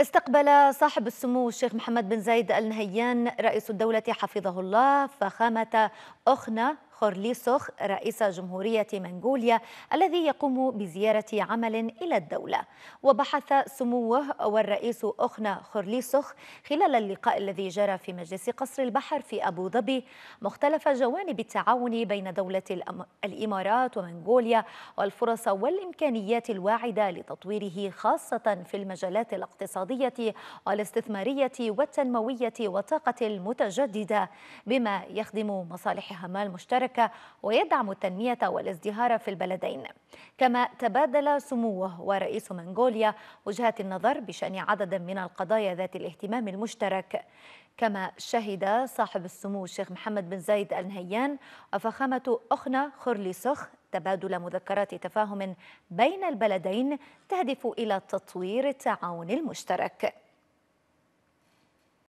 استقبل صاحب السمو الشيخ محمد بن زايد آل نهيان رئيس الدولة حفظه الله فخامة أخنا خورليسوخ رئيس جمهورية منغوليا الذي يقوم بزيارة عمل إلى الدولة وبحث سموه والرئيس أخنا خورليسوخ خلال اللقاء الذي جرى في مجلس قصر البحر في أبو ظبي مختلف جوانب التعاون بين دولة الإمارات ومنغوليا والفرص والإمكانيات الواعدة لتطويره خاصة في المجالات الاقتصادية والاستثمارية والتنموية والطاقة المتجددة بما يخدم مصالحهما المشتركة المشتركة ويدعم التنمية والازدهار في البلدين كما تبادل سموه ورئيس منغوليا وجهات النظر بشأن عدد من القضايا ذات الاهتمام المشترك كما شهد صاحب السمو الشيخ محمد بن زايد آل نهيان وفخامة أخنا خرليسخ تبادل مذكرات تفاهم بين البلدين تهدف إلى تطوير التعاون المشترك